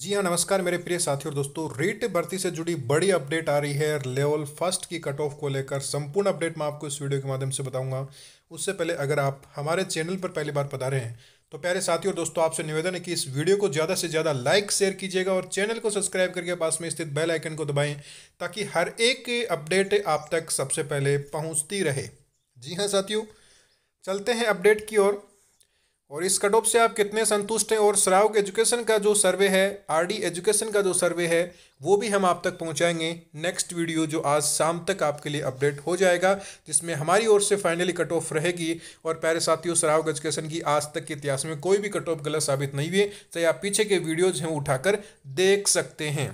जी हाँ नमस्कार मेरे प्रिय साथियों और दोस्तों रेट भर्ती से जुड़ी बड़ी अपडेट आ रही है लेवल फर्स्ट की कट ऑफ को लेकर संपूर्ण अपडेट मैं आपको इस वीडियो के माध्यम से बताऊंगा उससे पहले अगर आप हमारे चैनल पर पहली बार पधारे हैं तो प्यारे साथियों और दोस्तों आपसे निवेदन है कि इस वीडियो को ज़्यादा से ज़्यादा लाइक शेयर कीजिएगा और चैनल को सब्सक्राइब करके पास में स्थित बेल आइकन को दबाएं ताकि हर एक अपडेट आप तक सबसे पहले पहुँचती रहे जी हाँ साथियों चलते हैं अपडेट की ओर और इस कट ऑफ से आप कितने संतुष्ट हैं और श्रावक एजुकेशन का जो सर्वे है आरडी एजुकेशन का जो सर्वे है वो भी हम आप तक पहुंचाएंगे नेक्स्ट वीडियो जो आज शाम तक आपके लिए अपडेट हो जाएगा जिसमें हमारी ओर से फाइनली कट ऑफ रहेगी और प्यारे साथियों श्रावक एजुकेशन की आज तक के इतिहास में कोई भी कट ऑफ गलत साबित नहीं हुए चाहे तो आप पीछे के वीडियोज हैं उठाकर देख सकते हैं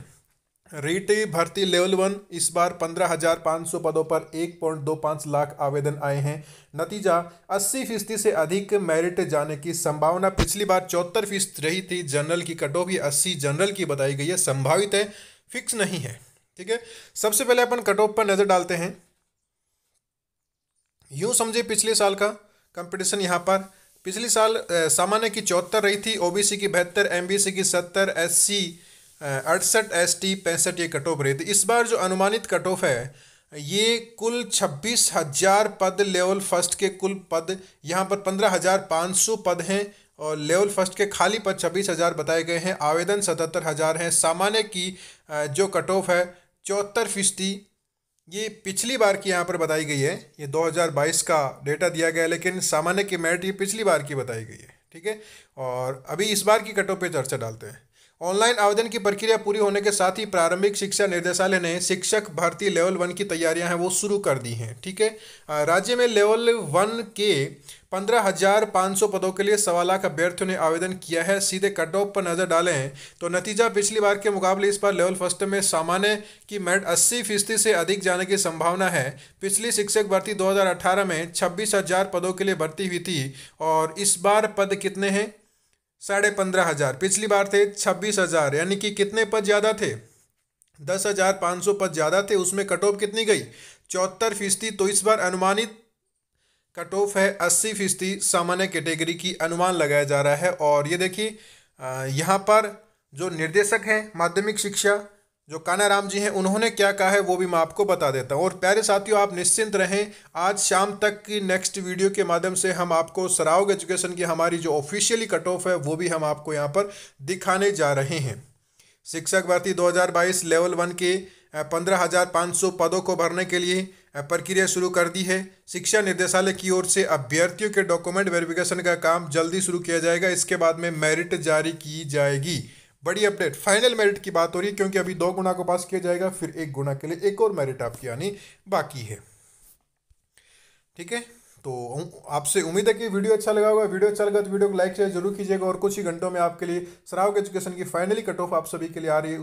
रीटी भर्ती लेवल वन इस बार पंद्रह हजार पाँच सौ पदों पर एक पॉइंट दो पाँच लाख आवेदन आए हैं नतीजा अस्सी फीसदी से अधिक मेरिट जाने की संभावना पिछली बार चौहत्तर फीसद रही थी जनरल की भी अस्सी जनरल की बताई गई है संभावित है फिक्स नहीं है ठीक है सबसे पहले अपन ऑफ पर नज़र डालते हैं यू समझे पिछले साल का कंपटीशन यहाँ पर पिछले साल सामान्य की चौहत्तर रही थी ओबीसी की बहत्तर एमबीसी की सत्तर एससी अड़सठ एस टी पैंसठ ये कट ऑफ रही थी तो इस बार जो अनुमानित कट ऑफ है ये कुल छब्बीस हजार पद लेवल फर्स्ट के कुल पद यहाँ पर पंद्रह हजार पाँच सौ पद हैं और लेवल फर्स्ट के खाली पद छब्बीस हजार बताए गए हैं आवेदन सतहत्तर हजार हैं सामान्य की जो कट ऑफ है चौहत्तर फीसदी ये पिछली बार की यहाँ पर बताई गई है ये 2022 का डेटा दिया गया है लेकिन सामान्य की मेरिट ये पिछली बार की बताई गई है ठीक है और अभी इस बार की कट ऑफ पे चर्चा डालते हैं ऑनलाइन आवेदन की प्रक्रिया पूरी होने के साथ ही प्रारंभिक शिक्षा निर्देशालय ने शिक्षक भर्ती लेवल वन की तैयारियां हैं वो शुरू कर दी हैं ठीक है राज्य में लेवल वन के पंद्रह हजार पाँच सौ पदों के लिए सवा लाख अभ्यर्थियों ने आवेदन किया है सीधे कट ऑफ पर नजर डालें तो नतीजा पिछली बार के मुकाबले इस बार लेवल फर्स्ट में सामान्य की मेरिट अस्सी फीसदी से अधिक जाने की संभावना है पिछली शिक्षक भर्ती 2018 में छब्बीस हजार पदों के लिए भर्ती हुई थी और इस बार पद कितने हैं साढ़े पंद्रह हज़ार पिछली बार थे छब्बीस हज़ार यानी कि कितने पद ज़्यादा थे दस हज़ार पाँच सौ पद ज़्यादा थे उसमें कट ऑफ कितनी गई चौहत्तर फीसदी तो इस बार अनुमानित कट ऑफ है अस्सी फीसदी सामान्य कैटेगरी की अनुमान लगाया जा रहा है और ये देखिए यहाँ पर जो निर्देशक हैं माध्यमिक शिक्षा जो राम जी हैं उन्होंने क्या कहा है वो भी मैं आपको बता देता हूँ और प्यारे साथियों आप निश्चिंत रहें आज शाम तक की नेक्स्ट वीडियो के माध्यम से हम आपको सराउग एजुकेशन की हमारी जो ऑफिशियली कट ऑफ है वो भी हम आपको यहाँ पर दिखाने जा रहे हैं शिक्षक भर्ती 2022 लेवल वन के पंद्रह हज़ार पाँच सौ पदों को भरने के लिए प्रक्रिया शुरू कर दी है शिक्षा निदेशालय की ओर से अभ्यर्थियों के डॉक्यूमेंट वेरिफिकेशन का काम जल्दी शुरू किया जाएगा इसके बाद में मेरिट जारी की जाएगी बड़ी अपडेट फाइनल मेरिट की बात हो रही है क्योंकि अभी दो गुना को पास किया जाएगा फिर एक गुना के लिए एक और मेरिट आपकी आनी बाकी है ठीक है तो आपसे उम्मीद है कि वीडियो अच्छा लगा होगा वीडियो अच्छा लगा तो वीडियो को लाइक शेयर जरूर कीजिएगा और कुछ ही घंटों में आपके लिए सराव एजुकेशन की फाइनली कट ऑफ आप सभी के लिए आ रही है